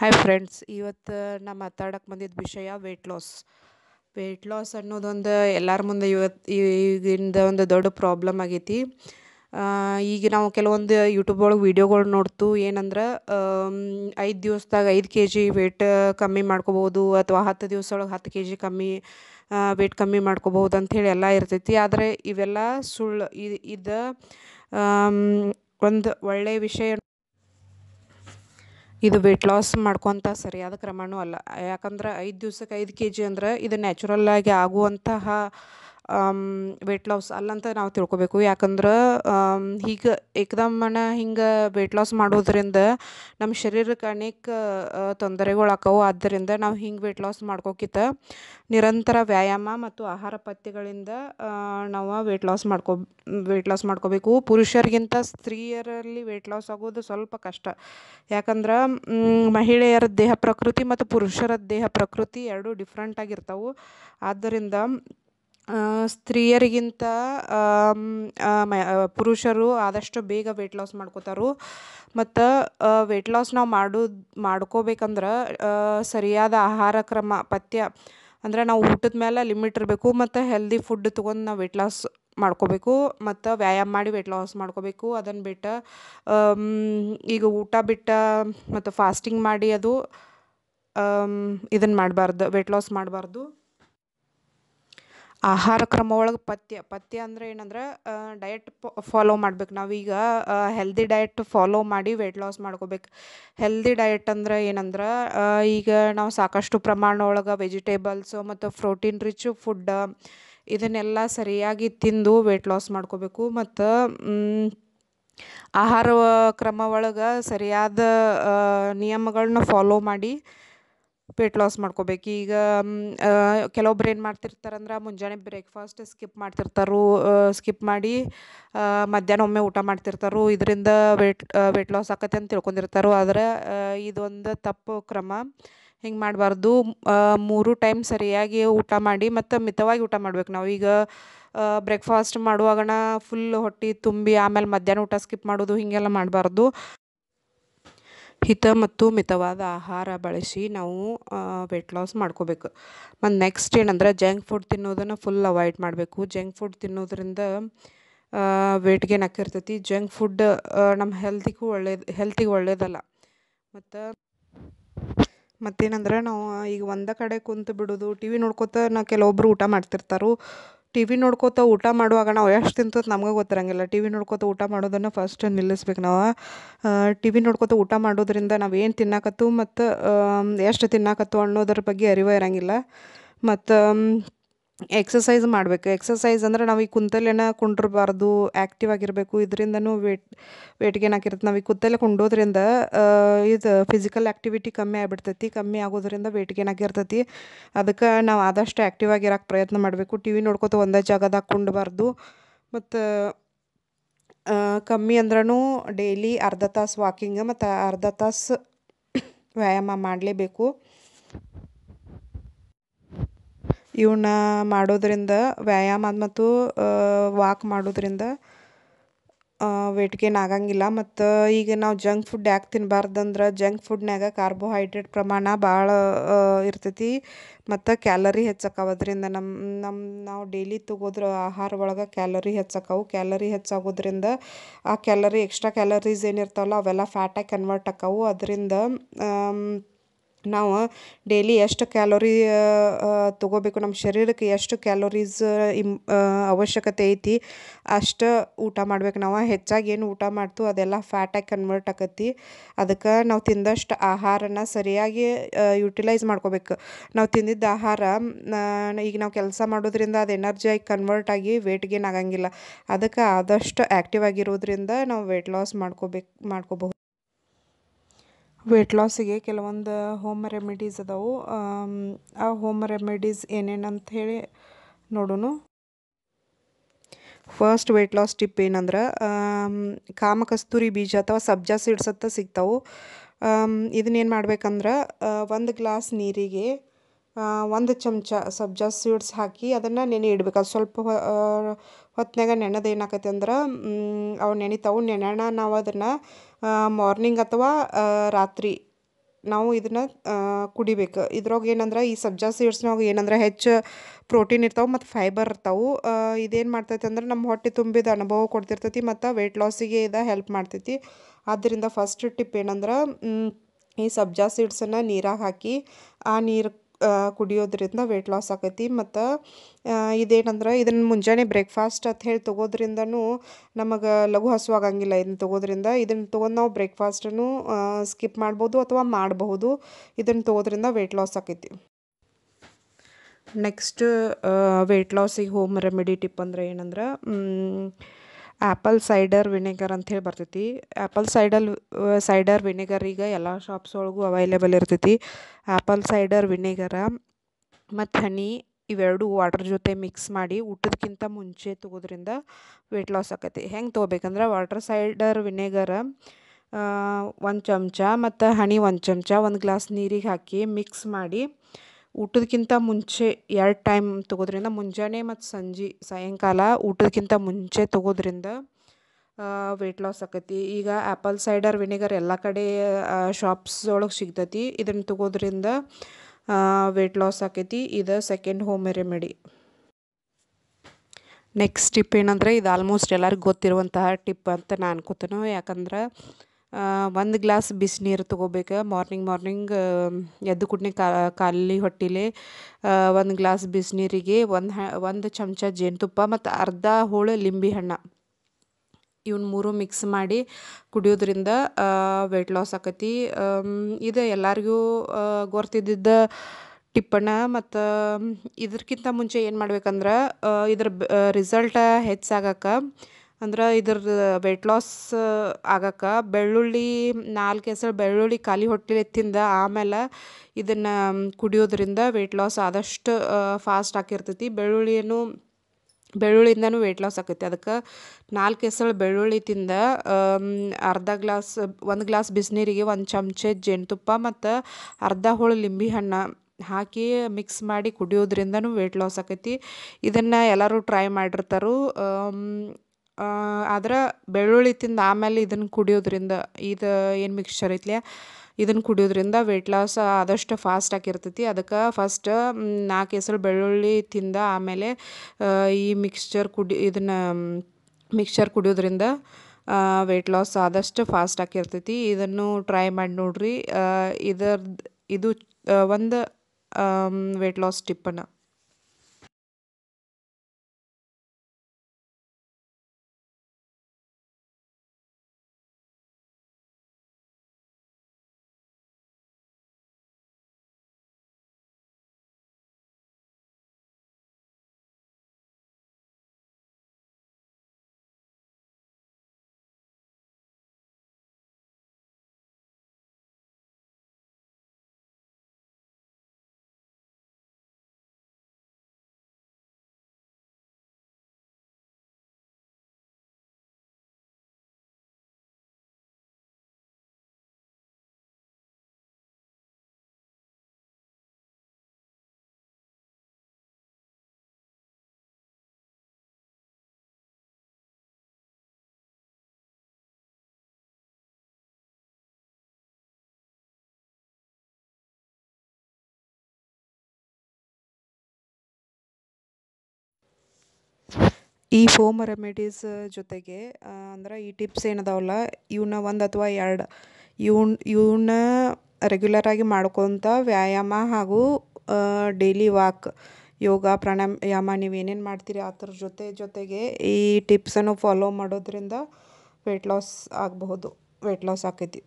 hi friends ಇವತ್ತು ನಾ ಮಾತಾಡಕ್ಕೆ ಬಂದಿದ್ದ ವಿಷಯ ವೆಯ್ಟ್ ಲಾಸ್ ವೆಯ್ಟ್ ಲಾಸ್ ಅನ್ನೋದೊಂದು ಎಲ್ಲರ ಮುಂದೆ ಇವತ್ತು ಈಗಿಂದ ಒಂದು ದೊಡ್ಡ ಪ್ರಾಬ್ಲಮ್ ಆಗೈತಿ ಈಗ ನಾವು ಕೆಲವೊಂದು ಯೂಟ್ಯೂಬ್ ಒಳಗೆ ವೀಡಿಯೋಗಳು ನೋಡ್ತು ಏನಂದ್ರೆ ಐದು ದಿವಸದಾಗ ಐದು ಕೆ ಜಿ ವೆಯ್ಟ್ ಕಮ್ಮಿ ಮಾಡ್ಕೋಬೋದು ಅಥವಾ ಹತ್ತು ದಿವಸ ಹತ್ತು ಕೆ ಜಿ ಕಮ್ಮಿ ವೆಯ್ಟ್ ಕಮ್ಮಿ ಮಾಡ್ಕೋಬೋದು ಅಂಥೇಳಿ ಎಲ್ಲ ಇರ್ತೈತಿ ಆದರೆ ಇವೆಲ್ಲ ಸುಳ್ಳು ಇದು ಒಂದು ಒಳ್ಳೆಯ ವಿಷಯ ಇದು ವೆಯ್ಟ್ ಲಾಸ್ ಮಾಡ್ಕೊತ ಸರಿಯಾದ ಕ್ರಮನೂ ಅಲ್ಲ ಯಾಕಂದ್ರೆ ಐದು ದಿವ್ಸಕ್ಕೆ ಐದು ಕೆ ಜಿ ಅಂದ್ರೆ ಇದು ನ್ಯಾಚುರಲ್ಲಾಗಿ ಆಗುವಂತಹ ವೆಯ್ಟ್ ಲಾಸ್ ಅಲ್ಲಂತ ನಾವು ತಿಳ್ಕೊಬೇಕು ಯಾಕಂದ್ರೆ ಹೀಗೆ ಏಕ್ದಮ್ಮನ ಹಿಂಗೆ ವೆಯ್ಟ್ ಲಾಸ್ ಮಾಡೋದ್ರಿಂದ ನಮ್ಮ ಶರೀರಕ್ಕೆ ಅನೇಕ ತೊಂದರೆಗಳು ಹಾಕವು ಆದ್ದರಿಂದ ನಾವು ಹಿಂಗೆ ವೆಯ್ಟ್ ಲಾಸ್ ಮಾಡ್ಕೋಕಿತ್ತ ನಿರಂತರ ವ್ಯಾಯಾಮ ಮತ್ತು ಆಹಾರ ಪಥ್ಯಗಳಿಂದ ನಾವು ವೆಯ್ಟ್ ಲಾಸ್ ಮಾಡ್ಕೊ ವೆಯ್ಟ್ ಲಾಸ್ ಮಾಡ್ಕೋಬೇಕು ಪುರುಷರಿಗಿಂತ ಸ್ತ್ರೀಯರಲ್ಲಿ ವೆಯ್ಟ್ ಲಾಸ್ ಆಗೋದು ಸ್ವಲ್ಪ ಕಷ್ಟ ಯಾಕಂದ್ರೆ ಮಹಿಳೆಯರ ದೇಹ ಪ್ರಕೃತಿ ಮತ್ತು ಪುರುಷರ ದೇಹ ಪ್ರಕೃತಿ ಎರಡೂ ಡಿಫ್ರೆಂಟಾಗಿರ್ತವೆ ಆದ್ದರಿಂದ ಸ್ತ್ರೀಯರಿಗಿಂತ ಪುರುಷರು ಆದಷ್ಟು ಬೇಗ ವೆಯ್ಟ್ ಲಾಸ್ ಮಾಡ್ಕೋತಾರೆ ಮತ್ತು ವೆಯ್ಟ್ ಲಾಸ್ ನಾವು ಮಾಡೋದು ಮಾಡ್ಕೋಬೇಕಂದ್ರೆ ಸರಿಯಾದ ಆಹಾರ ಕ್ರಮ ಪಥ್ಯ ಅಂದ್ರೆ ನಾವು ಊಟದ ಮೇಲೆ ಲಿಮಿಟ್ ಇರಬೇಕು ಮತ್ತು ಹೆಲ್ದಿ ಫುಡ್ ತೊಗೊಂಡು ನಾವು ವೆಯ್ಟ್ ಲಾಸ್ ಮಾಡ್ಕೋಬೇಕು ಮತ್ತು ವ್ಯಾಯಾಮ ಮಾಡಿ ವೆಯ್ಟ್ ಲಾಸ್ ಮಾಡ್ಕೋಬೇಕು ಅದನ್ನು ಬಿಟ್ಟು ಈಗ ಊಟ ಬಿಟ್ಟು ಮತ್ತು ಫಾಸ್ಟಿಂಗ್ ಮಾಡಿ ಅದು ಇದನ್ನು ಮಾಡಬಾರ್ದು ವೆಯ್ಟ್ ಲಾಸ್ ಮಾಡಬಾರ್ದು ಆಹಾರ ಕ್ರಮ ಒಳಗೆ ಪಥ್ಯ ಪಥ್ಯ ಅಂದರೆ ಏನಂದ್ರೆ ಡಯಟ್ ಫಾಲೋ ಮಾಡ್ಬೇಕು ನಾವೀಗ ಹೆಲ್ದಿ ಡಯಟ್ ಫಾಲೋ ಮಾಡಿ ವೆಯ್ಟ್ ಲಾಸ್ ಮಾಡ್ಕೋಬೇಕು ಹೆಲ್ದಿ ಡಯಟ್ ಅಂದ್ರೆ ಏನಂದ್ರೆ ಈಗ ನಾವು ಸಾಕಷ್ಟು ಪ್ರಮಾಣ ಒಳಗೆ ವೆಜಿಟೇಬಲ್ಸ್ ಮತ್ತು ಪ್ರೋಟೀನ್ ರಿಚ್ ಫುಡ್ ಇದನ್ನೆಲ್ಲ ಸರಿಯಾಗಿ ತಿಂದು ವೆಯ್ಟ್ ಲಾಸ್ ಮಾಡ್ಕೋಬೇಕು ಮತ್ತು ಆಹಾರ ಕ್ರಮ ಒಳಗೆ ಸರಿಯಾದ ನಿಯಮಗಳನ್ನ ಫಾಲೋ ಮಾಡಿ ವೇಟ್ ಲಾಸ್ ಮಾಡ್ಕೋಬೇಕು ಈಗ ಕೆಲವೊಬ್ರು ಏನು ಮಾಡ್ತಿರ್ತಾರಂದ್ರೆ ಮುಂಜಾನೆ ಬ್ರೇಕ್ಫಾಸ್ಟ್ ಸ್ಕಿಪ್ ಮಾಡ್ತಿರ್ತಾರೆ ಸ್ಕಿಪ್ ಮಾಡಿ ಮಧ್ಯಾಹ್ನ ಒಮ್ಮೆ ಊಟ ಮಾಡ್ತಿರ್ತಾರೆ ಇದರಿಂದ ವೆಯ್ಟ್ ವೇಟ್ ಲಾಸ್ ಆಕತ್ತೆ ಅಂತ ತಿಳ್ಕೊಂಡಿರ್ತಾರೆ ಆದರೆ ಇದೊಂದು ತಪ್ಪು ಕ್ರಮ ಹಿಂಗೆ ಮಾಡಬಾರ್ದು ಮೂರು ಟೈಮ್ ಸರಿಯಾಗಿ ಊಟ ಮಾಡಿ ಮತ್ತು ಮಿತವಾಗಿ ಊಟ ಮಾಡ್ಬೇಕು ನಾವು ಈಗ ಬ್ರೇಕ್ಫಾಸ್ಟ್ ಮಾಡುವಾಗಣ ಫುಲ್ ಹೊಟ್ಟೆ ತುಂಬಿ ಆಮೇಲೆ ಮಧ್ಯಾಹ್ನ ಊಟ ಸ್ಕಿಪ್ ಮಾಡೋದು ಹೀಗೆಲ್ಲ ಮಾಡಬಾರ್ದು ಹಿತ ಮತ್ತು ಮಿತವಾದ ಆಹಾರ ಬಳಸಿ ನಾವು ವೆಯ್ಟ್ ಲಾಸ್ ಮಾಡ್ಕೋಬೇಕು ಮತ್ತು ನೆಕ್ಸ್ಟ್ ಏನಂದ್ರೆ ಜಂಕ್ ಫುಡ್ ತಿನ್ನೋದನ್ನು ಫುಲ್ ಅವಾಯ್ಡ್ ಮಾಡಬೇಕು ಜಂಕ್ ಫುಡ್ ತಿನ್ನೋದ್ರಿಂದ ವೆಯ್ಟ್ ಗೇನ್ ಆಕಿರ್ತೈತಿ ಜಂಕ್ ಫುಡ್ ನಮ್ಮ ಹೆಲ್ತಿಗೂ ಒಳ್ಳೇದು ಹೆಲ್ತಿಗೆ ಒಳ್ಳೇದಲ್ಲ ಮತ್ತು ಮತ್ತೇನಂದ್ರೆ ನಾವು ಈಗ ಒಂದೇ ಕಡೆ ಕುಂತು ಬಿಡೋದು ಟಿ ವಿ ನೋಡ್ಕೋತ ನಾ ಕೆಲವೊಬ್ಬರು ಊಟ ಮಾಡ್ತಿರ್ತಾರೆ ಟಿ ವಿ ನೋಡ್ಕೋತ ಊಟ ಮಾಡುವಾಗ ನಾವು ಎಷ್ಟು ತಿಂತದ ನಮಗೆ ಗೊತ್ತಿರಂಗಿಲ್ಲ ಟಿ ವಿ ಊಟ ಮಾಡೋದನ್ನು ಫಸ್ಟ್ ನಿಲ್ಲಿಸ್ಬೇಕು ನಾವು ಟಿ ವಿ ನೋಡ್ಕೋತ ಊಟ ಮಾಡೋದ್ರಿಂದ ನಾವು ಏನು ತಿನ್ನಾಕತ್ತು ಮತ್ತು ಎಷ್ಟು ತಿನ್ನಾಕತ್ತು ಅನ್ನೋದ್ರ ಬಗ್ಗೆ ಅರಿವ ಇರಂಗಿಲ್ಲ ಮತ್ತು ಎಕ್ಸಸೈಸ್ ಮಾಡಬೇಕು ಎಕ್ಸಸೈಸ್ ಅಂದರೆ ನಾವು ಈ ಕುಂತಲೇನ ಕುಂಡಿರಬಾರ್ದು ಆ್ಯಕ್ಟಿವ್ ಆಗಿರಬೇಕು ಇದರಿಂದನೂ ವೇಟ್ ವೇಟ್ ಗೇನ್ ಆಗಿರುತ್ತೆ ನಾವು ಈ ಕುತ್ತಲೆ ಕುಂಡೋದ್ರಿಂದ ಇದು ಫಿಸಿಕಲ್ ಆ್ಯಕ್ಟಿವಿಟಿ ಕಮ್ಮಿ ಆಗಿಬಿಡ್ತೈತಿ ಕಮ್ಮಿ ಆಗೋದ್ರಿಂದ ವೇಟ್ ಗೇನ್ ಆಗಿರ್ತೈತಿ ಅದಕ್ಕೆ ನಾವು ಆದಷ್ಟು ಆ್ಯಕ್ಟಿವ್ ಆಗಿರೋಕೆ ಪ್ರಯತ್ನ ಮಾಡಬೇಕು ಟಿ ವಿ ನೋಡ್ಕೊತ ಒಂದೇ ಜಾಗದಾಗ ಕುಂಡಬಾರ್ದು ಮತ್ತು ಕಮ್ಮಿ ಅಂದ್ರೂ ಡೈಲಿ ಅರ್ಧ ತಾಸು ವಾಕಿಂಗ್ ಮತ್ತು ಅರ್ಧ ತಾಸು ವ್ಯಾಯಾಮ ಮಾಡಲೇಬೇಕು ಇವನ್ನ ಮಾಡೋದರಿಂದ ವ್ಯಾಯಾಮ ಅದು ಮತ್ತು ವಾಕ್ ಮಾಡೋದರಿಂದ ವೇಟ್ ಗೇನ್ ಆಗಂಗಿಲ್ಲ ಮತ್ತು ಈಗ ನಾವು ಜಂಕ್ ಫುಡ್ ಯಾಕೆ ತಿನ್ನಬಾರ್ದಂದ್ರೆ ಜಂಕ್ ಫುಡ್ನ್ಯಾಗ ಕಾರ್ಬೋಹೈಡ್ರೇಟ್ ಪ್ರಮಾಣ ಭಾಳ ಇರ್ತೈತಿ ಮತ್ತು ಕ್ಯಾಲರಿ ಹೆಚ್ಚಾಕ್ಕವ ಅದರಿಂದ ನಮ್ಮ ನಮ್ಮ ನಾವು ಡೈಲಿ ತಗೋದ್ರ ಆಹಾರ ಒಳಗೆ ಕ್ಯಾಲರಿ ಹೆಚ್ಚಾಕ್ಕವು ಕ್ಯಾಲರಿ ಹೆಚ್ಚಾಗೋದ್ರಿಂದ ಆ ಕ್ಯಾಲರಿ ಎಕ್ಸ್ಟ್ರಾ ಕ್ಯಾಲರೀಸ್ ಏನಿರ್ತಾವಲ್ಲ ಅವೆಲ್ಲ ಫ್ಯಾಟಾಗಿ ಕನ್ವರ್ಟ್ ಆಕವು ಅದರಿಂದ ನಾವು ಡೈಲಿ ಎಷ್ಟು ಕ್ಯಾಲೋರಿ ತೊಗೋಬೇಕು ನಮ್ಮ ಶರೀರಕ್ಕೆ ಎಷ್ಟು ಕ್ಯಾಲೋರೀಸ್ ಇಮ್ ಅವಶ್ಯಕತೆ ಐತಿ ಅಷ್ಟು ಊಟ ಮಾಡ್ಬೇಕು ನಾವು ಹೆಚ್ಚಾಗಿ ಏನು ಊಟ ಮಾಡ್ತು ಅದೆಲ್ಲ ಫ್ಯಾಟಾಗಿ ಕನ್ವರ್ಟ್ ಆಕತಿ ಅದಕ್ಕೆ ನಾವು ತಿಂದಷ್ಟು ಆಹಾರನ ಸರಿಯಾಗಿ ಯುಟಿಲೈಸ್ ಮಾಡ್ಕೋಬೇಕು ನಾವು ತಿಂದಿದ್ದ ಆಹಾರ ಈಗ ನಾವು ಕೆಲಸ ಮಾಡೋದ್ರಿಂದ ಅದು ಎನರ್ಜಿ ಆಗಿ ಕನ್ವರ್ಟ್ ಆಗಿ ವೇಟ್ ಗೇನ್ ಆಗಂಗಿಲ್ಲ ಅದಕ್ಕೆ ಆದಷ್ಟು ಆ್ಯಕ್ಟಿವ್ ಆಗಿರೋದ್ರಿಂದ ನಾವು ವೆಯ್ಟ್ ಲಾಸ್ ಮಾಡ್ಕೋಬೇಕು ಮಾಡ್ಕೋಬಹುದು ವೆಯ್ಟ್ ಲಾಸಿಗೆ ಕೆಲವೊಂದು ಹೋಮ್ ರೆಮಿಡೀಸ್ ಅದಾವು ಆ ಹೋಮ್ ರೆಮಿಡೀಸ್ ಏನೇನು ಹೇಳಿ ನೋಡೋಣ ಫಸ್ಟ್ ವೆಯ್ಟ್ ಲಾಸ್ ಟಿಪ್ ಏನಂದ್ರೆ ಕಾಮಕಸ್ತೂರಿ ಬೀಜ ಅಥವಾ ಸಬ್ಜಾ ಸೀಡ್ಸ್ ಅಂತ ಸಿಗ್ತಾವೆ ಇದನ್ನೇನು ಮಾಡ್ಬೇಕಂದ್ರೆ ಒಂದು ಗ್ಲಾಸ್ ನೀರಿಗೆ ಒಂದು ಚಮಚ ಸಬ್ಜಾ ಸೀಡ್ಸ್ ಹಾಕಿ ಅದನ್ನು ನೆನೆ ಇಡ್ಬೇಕು ಅದು ಸ್ವಲ್ಪ ಹೊತ್ನ್ಯಾಗ ನೆನೆದು ಏನಾಕೈತಿ ಅಂದ್ರೆ ಅವು ನೆನಿತಾವು ನೆನೆಯೋಣ ನಾವು ಅದನ್ನು ಮಾರ್ನಿಂಗ್ ಅಥವಾ ರಾತ್ರಿ ನಾವು ಇದನ್ನು ಕುಡಿಬೇಕು ಇದ್ರೊಳಗೆ ಏನಂದ್ರೆ ಈ ಸಬ್ಜಾ ಸೀಡ್ಸ್ನಾಗ ಏನಂದ್ರೆ ಹೆಚ್ಚು ಪ್ರೋಟೀನ್ ಇರ್ತಾವೆ ಮತ್ತು ಫೈಬರ್ ಇರ್ತಾವೆ ಇದೇನು ಮಾಡ್ತೈತೆ ಅಂದ್ರೆ ನಮ್ಮ ಹೊಟ್ಟೆ ತುಂಬಿದ ಅನುಭವ ಕೊಡ್ತಿರ್ತೈತಿ ಮತ್ತು ವೆಯ್ಟ್ ಲಾಸಿಗೆ ಇದು ಹೆಲ್ಪ್ ಮಾಡ್ತೈತಿ ಆದ್ದರಿಂದ ಫಸ್ಟ್ ಟಿಪ್ ಏನಂದ್ರೆ ಈ ಸಬ್ಜಾ ಸೀಡ್ಸನ್ನು ನೀರಾಗ ಹಾಕಿ ಆ ನೀರು ಕುಡಿಯೋದ್ರಿಂದ ವೆಯ್ಟ್ ಲಾಸ್ ಆಕೈತಿ ಮತ್ತು ಇದೇನಂದ್ರೆ ಇದನ್ನು ಮುಂಜಾನೆ ಬ್ರೇಕ್ಫಾಸ್ಟ್ ಅಂತ ಹೇಳಿ ತೊಗೋದ್ರಿಂದನೂ ನಮಗೆ ಲಘು ಹಸುವಾಗಂಗಿಲ್ಲ ಇದನ್ನು ತೊಗೋದ್ರಿಂದ ಇದನ್ನು ತೊಗೊಂಡು ನಾವು ಬ್ರೇಕ್ಫಾಸ್ಟನ್ನು ಸ್ಕಿಪ್ ಮಾಡ್ಬೋದು ಅಥವಾ ಮಾಡಬಹುದು ಇದನ್ನು ತೊಗೋದ್ರಿಂದ ವೆಯ್ಟ್ ಲಾಸ್ ಆಗೈತಿ ನೆಕ್ಸ್ಟ್ ವೆಯ್ಟ್ ಲಾಸಿಗೆ ಹೋಮ್ ರೆಮಿಡಿ ಟಿಪ್ ಅಂದರೆ ಏನಂದ್ರೆ ಆ್ಯಪಲ್ ಸೈಡರ್ ವಿನೆಗರ್ ಹೇಳಿ ಬರ್ತೈತಿ ಆ್ಯಪಲ್ ಸೈಡಲ್ ಸೈಡರ್ ವಿನೆಗರ್ ಈಗ ಎಲ್ಲ ಶಾಪ್ಸ್ ಒಳಗೂ ಅವೈಲೇಬಲ್ ಇರ್ತೈತಿ ಆ್ಯಪಲ್ ಸೈಡರ್ ವಿನೆಗರ ಮತ್ತು ಹನಿ ಇವೆರಡು ವಾಟರ್ ಜೊತೆ ಮಿಕ್ಸ್ ಮಾಡಿ ಊಟದಕ್ಕಿಂತ ಮುಂಚೆ ತಗೋದ್ರಿಂದ ವೆಯ್ಟ್ ಲಾಸ್ ಆಕತಿ ಹೆಂಗೆ ತೊಗೋಬೇಕಂದ್ರೆ ವಾಟರ್ ಸೈಡರ್ ವಿನೆಗರ ಒಂದು ಚಮಚ ಮತ್ತು ಹನಿ ಒಂದು ಚಮಚ ಒಂದು ಗ್ಲಾಸ್ ನೀರಿಗೆ ಹಾಕಿ ಮಿಕ್ಸ್ ಮಾಡಿ ಊಟದಕ್ಕಿಂತ ಮುಂಚೆ ಎರಡು ಟೈಮ್ ತಗೋದ್ರಿಂದ ಮುಂಜಾನೆ ಮತ್ತು ಸಂಜೆ ಸಾಯಂಕಾಲ ಊಟದಕ್ಕಿಂತ ಮುಂಚೆ ತಗೋದ್ರಿಂದ ವೆಯ್ಟ್ ಲಾಸ್ ಆಕತಿ ಈಗ ಆ್ಯಪಲ್ ಸೈಡರ್ ವಿನೆಗರ್ ಎಲ್ಲ ಕಡೆ ಶಾಪ್ಸ್ ಒಳಗೆ ಸಿಗ್ತತಿ ಇದನ್ನು ತಗೋದ್ರಿಂದ ವೆಯ್ಟ್ ಲಾಸ್ ಆಕೈತಿ ಇದು second home remedy next tip ಏನಂದರೆ ಇದು ಆಲ್ಮೋಸ್ಟ್ ಎಲ್ಲರಿಗೂ ಗೊತ್ತಿರುವಂತಹ ಟಿಪ್ ಅಂತ ನಾನು ಅನ್ಕೋತೇನೆ ಯಾಕಂದ್ರೆ ಒಂದು ಗ್ಲಾಸ್ ಬಿಸಿನೀರು ತೊಗೋಬೇಕು ಮಾರ್ನಿಂಗ್ ಮಾರ್ನಿಂಗ್ ಎದ್ದು ಕಾ ಖಾಲಿ ಹೊಟ್ಟೆಲೆ ಒಂದು ಗ್ಲಾಸ್ ಬಿಸಿನೀರಿಗೆ ಒಂದು ಹ್ಯಾ ಒಂದು ಚಮಚ ಜೇನುತುಪ್ಪ ಮತ್ತು ಅರ್ಧ ಹೋಳು ಲಿಂಬೆ ಹಣ್ಣು ಇವ್ನ ಮೂರು ಮಿಕ್ಸ್ ಮಾಡಿ ಕುಡಿಯೋದ್ರಿಂದ ವೆಯ್ಟ್ ಲಾಸ್ ಆಕತಿ ಇದು ಎಲ್ಲರಿಗೂ ಗೊತ್ತಿದ್ದಿದ್ದ ಟಿಪ್ಪಣ ಮತ್ತು ಇದಕ್ಕಿಂತ ಮುಂಚೆ ಏನು ಮಾಡ್ಬೇಕಂದ್ರೆ ಇದ್ರ ರಿಸಲ್ಟ ಹೆಚ್ಚಾಗಕ್ಕೆ ಅಂದ್ರೆ ಇದ್ರ ವೆಯ್ಟ್ ಲಾಸ್ ಆಗಕ್ಕೆ ಬೆಳ್ಳುಳ್ಳಿ ನಾಲ್ಕು ಎಸಳು ಬೆಳ್ಳುಳ್ಳಿ ಖಾಲಿ ಹೊಟ್ಟೆಲಿ ತಿಂದ ಆಮೇಲೆ ಇದನ್ನು ಕುಡಿಯೋದ್ರಿಂದ ವೆಯ್ಟ್ ಲಾಸ್ ಆದಷ್ಟು ಫಾಸ್ಟ್ ಆಗಿರ್ತೈತಿ ಬೆಳ್ಳುಳ್ಳಿಯನ್ನು ಬೆಳ್ಳುಳ್ಳಿಯಿಂದನೂ ವೆಯ್ಟ್ ಲಾಸ್ ಆಕೈತಿ ಅದಕ್ಕೆ ನಾಲ್ಕು ಎಸಳು ಬೆಳ್ಳುಳ್ಳಿ ತಿಂದ ಅರ್ಧ ಗ್ಲಾಸ್ ಒಂದು ಗ್ಲಾಸ್ ಬಿಸಿನೀರಿಗೆ ಒಂದು ಚಮಚ ಜೇನುತುಪ್ಪ ಮತ್ತು ಅರ್ಧ ಹೋಳು ಲಿಂಬೆ ಹಣ್ಣು ಹಾಕಿ ಮಿಕ್ಸ್ ಮಾಡಿ ಕುಡಿಯೋದ್ರಿಂದನೂ ವೆಯ್ಟ್ ಲಾಸ್ ಆಕೈತಿ ಇದನ್ನು ಎಲ್ಲರೂ ಟ್ರೈ ಮಾಡಿರ್ತಾರೆ ಆದ್ರೆ ಬೆಳ್ಳುಳ್ಳಿ ತಿಂದು ಆಮೇಲೆ ಇದನ್ನು ಕುಡಿಯೋದ್ರಿಂದ ಇದು ಏನು ಮಿಕ್ಸ್ಚರ್ ಐತ್ಲೇ ಇದನ್ನು ಕುಡಿಯೋದ್ರಿಂದ ವೆಯ್ಟ್ ಲಾಸ್ ಆದಷ್ಟು ಫಾಸ್ಟ್ ಆಗಿರ್ತೈತಿ ಅದಕ್ಕೆ ಫಸ್ಟ್ ನಾಲ್ಕು ಎಸಳು ಬೆಳ್ಳುಳ್ಳಿ ತಿಂದ ಆಮೇಲೆ ಈ ಮಿಕ್ಸ್ಚರ್ ಕುಡಿ ಇದನ್ನು ಮಿಕ್ಸ್ಚರ್ ಕುಡಿಯೋದ್ರಿಂದ ವೆಯ್ಟ್ ಲಾಸ್ ಆದಷ್ಟು ಫಾಸ್ಟ್ ಆಗಿರ್ತೈತಿ ಇದನ್ನು ಟ್ರೈ ಮಾಡಿ ನೋಡ್ರಿ ಇದರ್ದು ಇದು ಒಂದು ವೆಯ್ಟ್ ಲಾಸ್ ಟಿಪ್ಪನ್ನು ಈ ಹೋಮ್ ರೆಮಿಡೀಸ್ ಜೊತೆಗೆ ಅಂದ್ರೆ ಈ ಟಿಪ್ಸ್ ಏನು ಅದಾವಲ್ಲ ಇವನ್ನ ಒಂದು ಅಥವಾ ಎರಡು ಇವ್ ಇವನ್ನ ರೆಗ್ಯುಲರಾಗಿ ಮಾಡ್ಕೊತ ವ್ಯಾಯಾಮ ಹಾಗೂ ಡೈಲಿ ವಾಕ್ ಯೋಗ ಪ್ರಾಣಾಯಾಮ ನೀವು ಏನೇನು ಮಾಡ್ತೀರಿ ಅದ್ರ ಜೊತೆ ಜೊತೆಗೆ ಈ ಟಿಪ್ಸನ್ನು ಫಾಲೋ ಮಾಡೋದ್ರಿಂದ ವೆಯ್ಟ್ ಲಾಸ್ ಆಗಬಹುದು ವೆಯ್ಟ್ ಲಾಸ್ ಆಕೈತಿ